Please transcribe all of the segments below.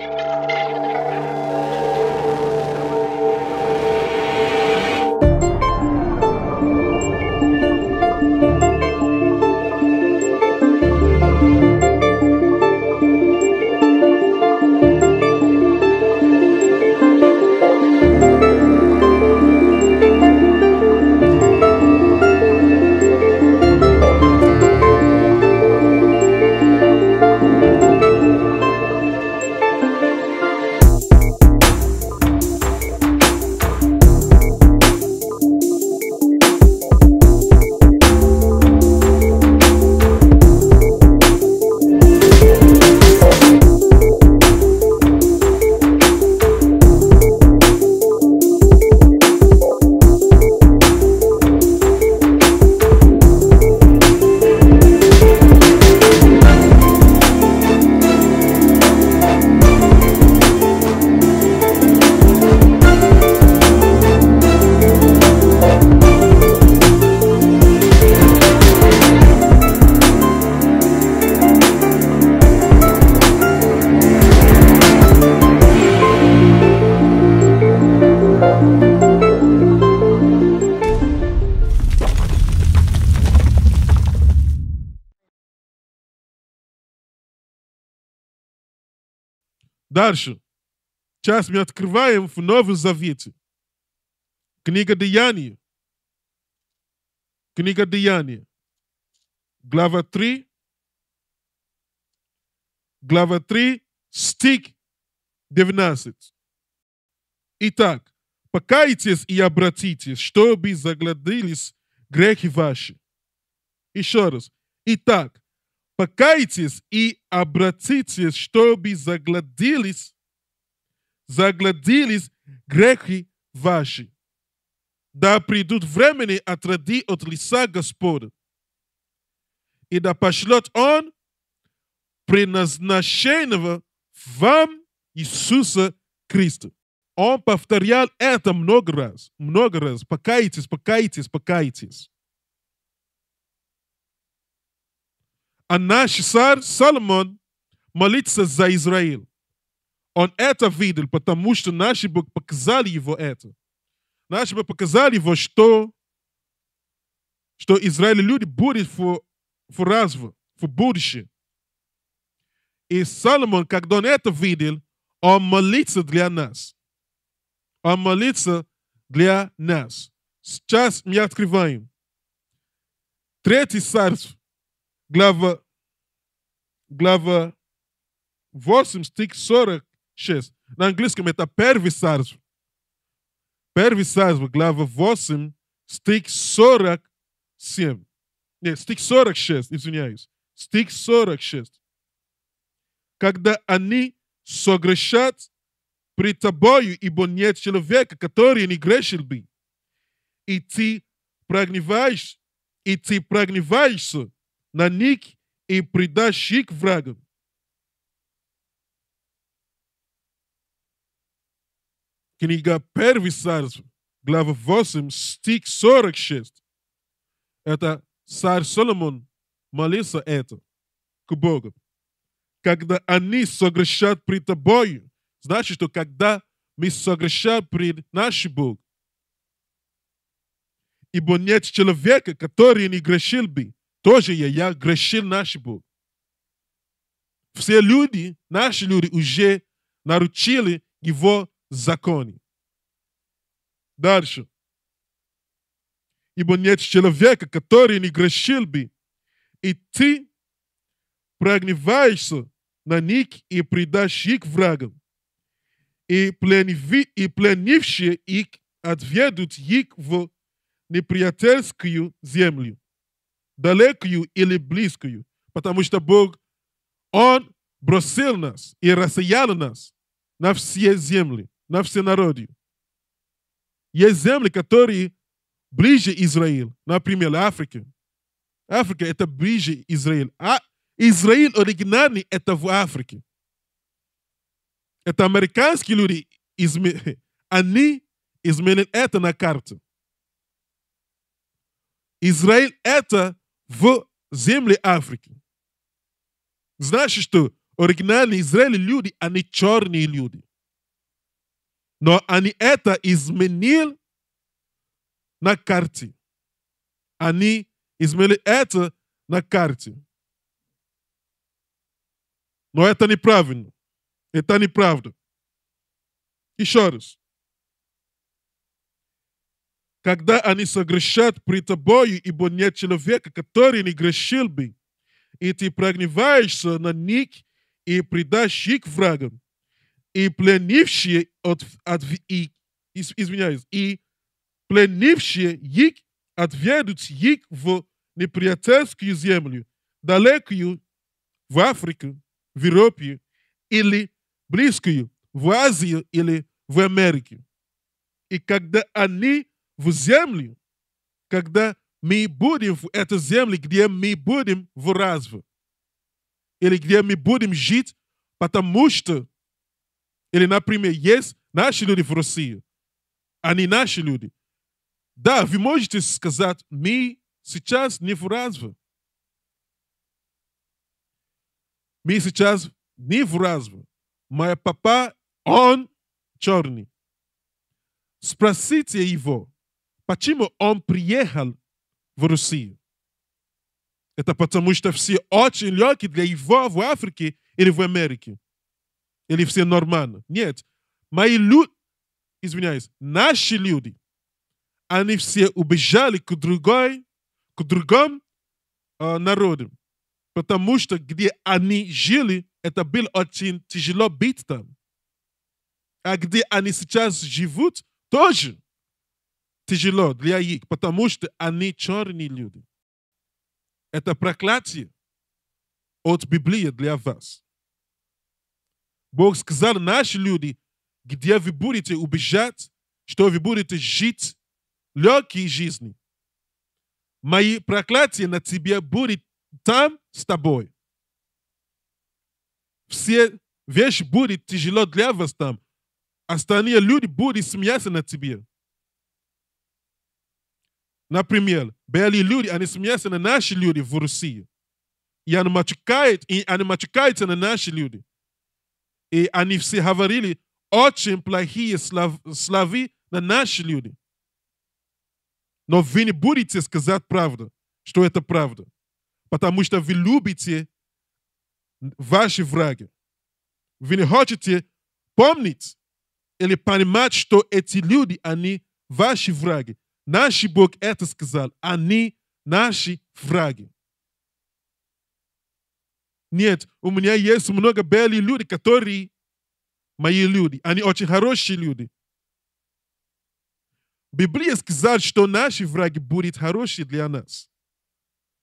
Thank you. Дальше. Сейчас мы открываем в Новом Завете. Книга Деяний. Книга Деяний. Глава 3. Глава 3, стих 19. Итак, покайтесь и обратитесь, чтобы загладились грехи ваши. Еще раз. Итак, покайтесь и обратитесь, чтобы загладились, загладились грехи ваши. Да придут времени отради от лица Господа. И да пошлет Он предназначенного вам Иисуса Христа. Он повторял это много раз, много раз. Покайтесь, покайтесь, покайтесь. А наш царь Соломон молится за Израиль. Он это видел, потому что наши Бог показали его это. Наши Бог показали его, что, что Израиль люди будут в, в разве, в будущее. И Соломон, когда он это видел, он молится для нас. Он молится для нас. Сейчас мы открываем. Третий царь глава, глава 8, стих 46. На английском это первый царств. Первый царств, глава 8, стих 47. Нет, стих 46, извиняюсь. Стих 46. Когда они согрешат пред тобою, ибо нет человека, который не грешил бы. И ты прогневаешь, и ты прогневаешься на них и предашь их врагам. Книга «Первый царств», глава 8, стих 46. Это царь Соломон молился это к Богу. Когда они согрешат при тобою, значит, что когда мы согрешаем пред наш Бог, ибо нет человека, который не грешил бы, тоже je я грешил наш Бог. Все люди, наши люди уже нарушили его законы. Дальше. Ибо нет человека, который не грешил бы, и ты прогневаешься на них и предашь их врагам. И, пленви, и пленившие их отведут их в неприятельскую землю далекую или близкую, потому что Бог, Он бросил нас и рассеял нас на все земли, на все народы. Есть земли, которые ближе Израиль, например, Африка. Африка – это ближе Израиль. А Израиль оригинальный – это в Африке. Это американские люди, они изменили это на карту. Израиль – это в земле Африки. Значит, что оригинальные Израиль люди, они черные люди. Но они это изменили на карте. Они изменили это на карте. Но это неправильно. Это неправда. Еще раз когда они согрешат при тобою, ибо нет человека, который не грешил бы. И ты прогневаешься на них и предашь их врагам. И пленившие от, от и, из, извиняюсь, и пленившие их отведут их в неприятельскую землю, далекую в Африку, в Европе или близкую в Азию или в Америке. И когда они в землю, когда мы будем в эту землю, где мы будем выразвы. Или где мы будем жить, потому что, или, например, есть наши люди в России, они а наши люди. Да, вы можете сказать, мы сейчас не выразвы. Мы сейчас не выразвы. Мой папа, он черный. Спросите его, Почему он приехал в Россию? Это потому, что все очень легкие для его в Африке или в Америке. Или все нормально. Нет. Мои люди, извиняюсь, наши люди, они все убежали к другой, к другому э, народу. Потому что где они жили, это было очень тяжело быть там. А где они сейчас живут, тоже тяжело для них, потому что они черные люди. Это проклятие от Библии для вас. Бог сказал, наши люди, где вы будете убежать, что вы будете жить легкие жизни. Мои проклятия на тебе будут там с тобой. Все вещи будут тяжело для вас там. Остальные люди будут смеяться на тебе. Например, белые люди, они смеются на наши люди в России. И они матюкают, и они матюкаются на наши люди. И они все говорили очень плохие слов, на наши люди. Но вы не будете сказать правду, что это правда. Потому что вы любите ваши враги. Вы не хотите помнить или понимать, что эти люди, они ваши враги. Наш Бог это сказал. Они наши враги. Нет, у меня есть много белых людей, которые мои люди. Они очень хорошие люди. Библия сказала, что наши враги будут хорошие для нас.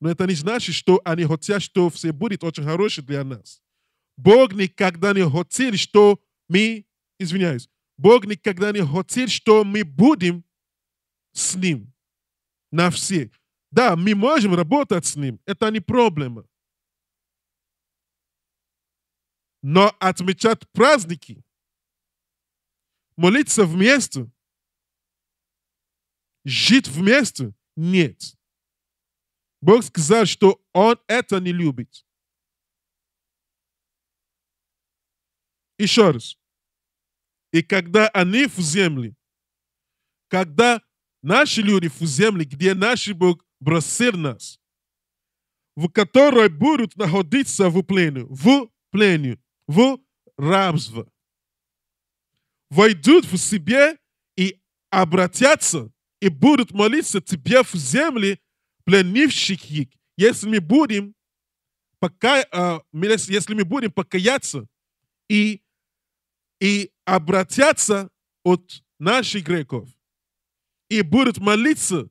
Но это не значит, что они хотят, что все будет очень хорошие для нас. Бог никогда не хотел, что мы, извиняюсь, Бог никогда не хотел, что мы будем с Ним на все. Да, мы можем работать с Ним, это не проблема. Но отмечать праздники, молиться вместе, жить вместе, нет. Бог сказал, что Он это не любит. Еще раз. И когда они в земле, когда Наши люди в земле, где наш Бог бросил нас, в которой будут находиться в плену, в плену, в рабство. Войдут в себе и обратятся, и будут молиться тебе в земле, пленивших их, если мы будем, пока, а, если мы будем покаяться и, и обратятся от наших греков и будут молиться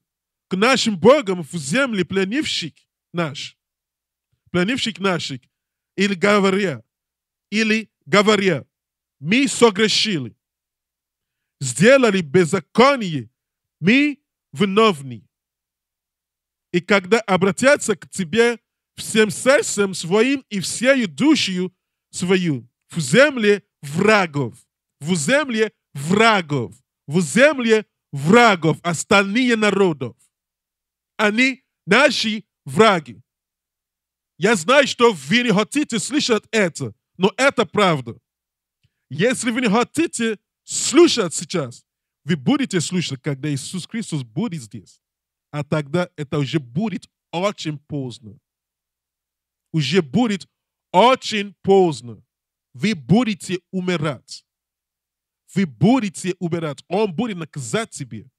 к нашим богам в земле пленивших наш, пленивших наших, или говоря, или говоря, мы согрешили, сделали беззаконие, мы виновны. И когда обратятся к тебе всем сердцем своим и всею душью свою в земле врагов, в земле врагов, в земле врагов, остальные народов. Они наши враги. Я знаю, что вы не хотите слышать это, но это правда. Если вы не хотите слушать сейчас, вы будете слушать, когда Иисус Христос будет здесь. А тогда это уже будет очень поздно. Уже будет очень поздно. Вы будете умирать вы будете убирать, Он будет наказать тебе.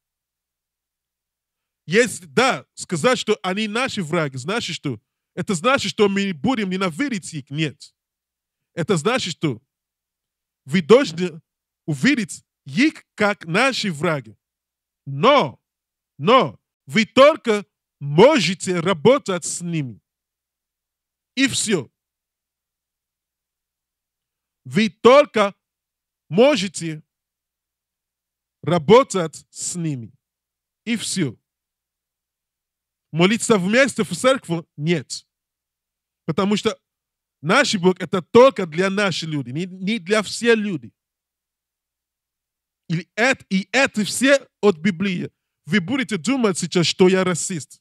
Если, да, сказать, что они наши враги, значит, что это значит, что мы будем ненавидеть их. Нет. Это значит, что вы должны увидеть их как наши враги. Но, но вы только можете работать с ними. И все. Вы только можете работать с ними. И все. Молиться вместе в церкви нет. Потому что наш Бог это только для наших людей, не для всех людей. И это, и это все от Библии. Вы будете думать сейчас, что я расист.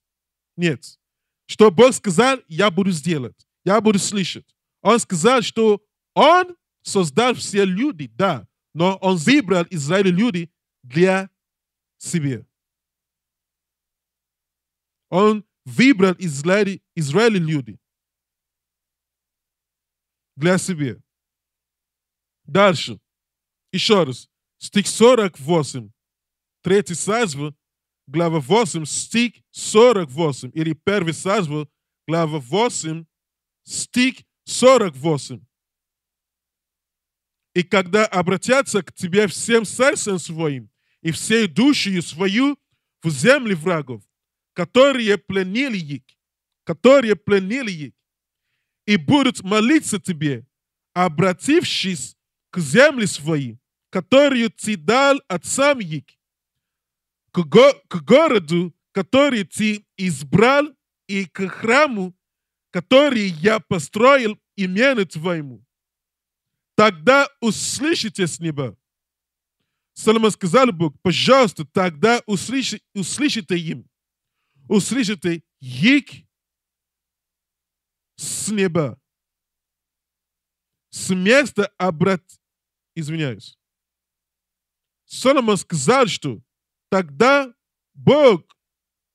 Нет. Что Бог сказал, я буду сделать. Я буду слышать. Он сказал, что Он създав се люди, да, но он выбрал Израилю люди для себе. Он выбрал Израилю, Израилю люди для себе. Дальше. Еще раз. Стих 48. Третий сазва, глава 8, стих 48. Или первый сазва, глава 8, стих 48. И когда обратятся к тебе всем сердцем своим и всей душою свою в земли врагов, которые пленили их, которые пленили их, и будут молиться тебе, обратившись к земле своей, которую ты дал отцам их, к, го к городу, который ты избрал, и к храму, который я построил имену твоему тогда услышите с неба. Соломон сказал Бог, пожалуйста, тогда услыши, услышите им. Услышите их с неба. С места обрат... Извиняюсь. Соломон сказал, что тогда Бог,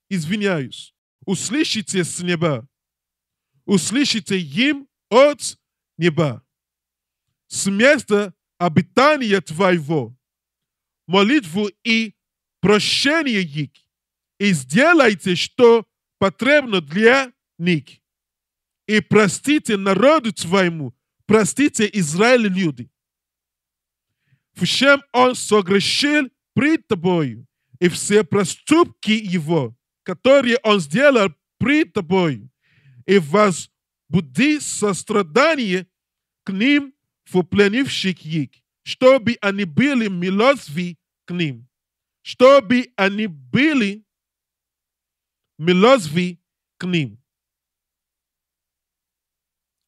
извиняюсь, услышите с неба. Услышите им от неба с места обитания Твоего, молитву и прощение их, и сделайте, что потребно для них. И простите народу Твоему, простите Израилю люди, в чем он согрешил пред Тобою, и все проступки его, которые он сделал пред Тобою, и вас возбуди сострадание к ним вплинивших їх, чтобы они были милосви к ним, чтобы они были милосви к ним.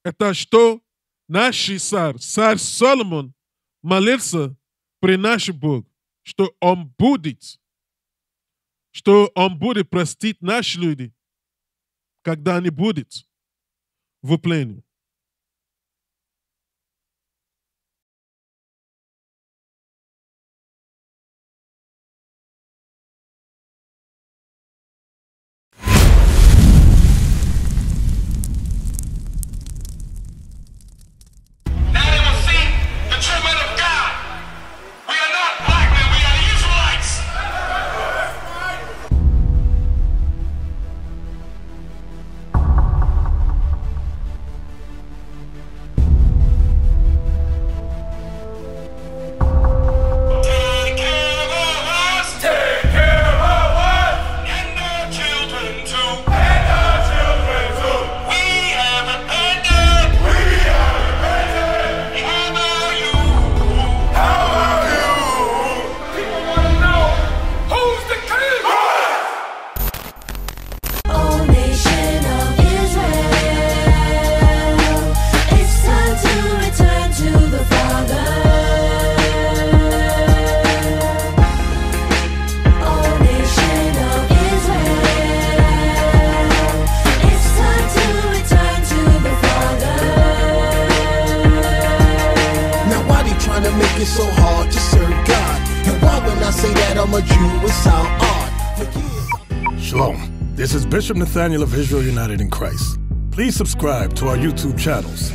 Это что наш царь, царь Соломон, молился при нашем Бог, что он будет, что он будет простить наши люди, когда они будут в плену. I'm a Jew with sound art. Shalom. This is Bishop Nathaniel of Israel United in Christ. Please subscribe to our YouTube channels.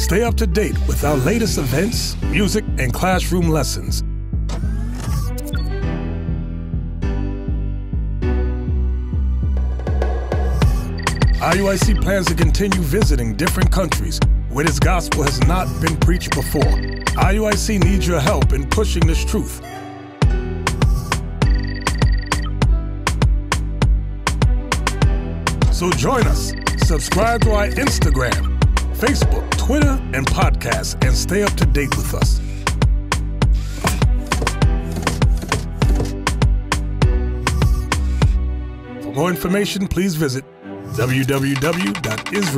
Stay up to date with our latest events, music, and classroom lessons. IUIC plans to continue visiting different countries where this gospel has not been preached before. IUIC needs your help in pushing this truth. So join us. Subscribe to our Instagram, Facebook, Twitter, and podcast, and stay up to date with us. For more information, please visit www.israelunite.org.